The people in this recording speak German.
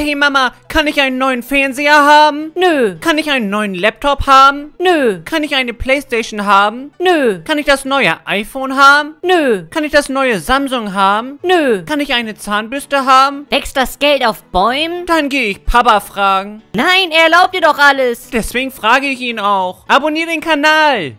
Hey Mama, kann ich einen neuen Fernseher haben? Nö. Kann ich einen neuen Laptop haben? Nö. Kann ich eine Playstation haben? Nö. Kann ich das neue iPhone haben? Nö. Kann ich das neue Samsung haben? Nö. Kann ich eine Zahnbürste haben? Wächst das Geld auf Bäumen? Dann gehe ich Papa fragen. Nein, er erlaubt dir doch alles. Deswegen frage ich ihn auch. Abonnier den Kanal.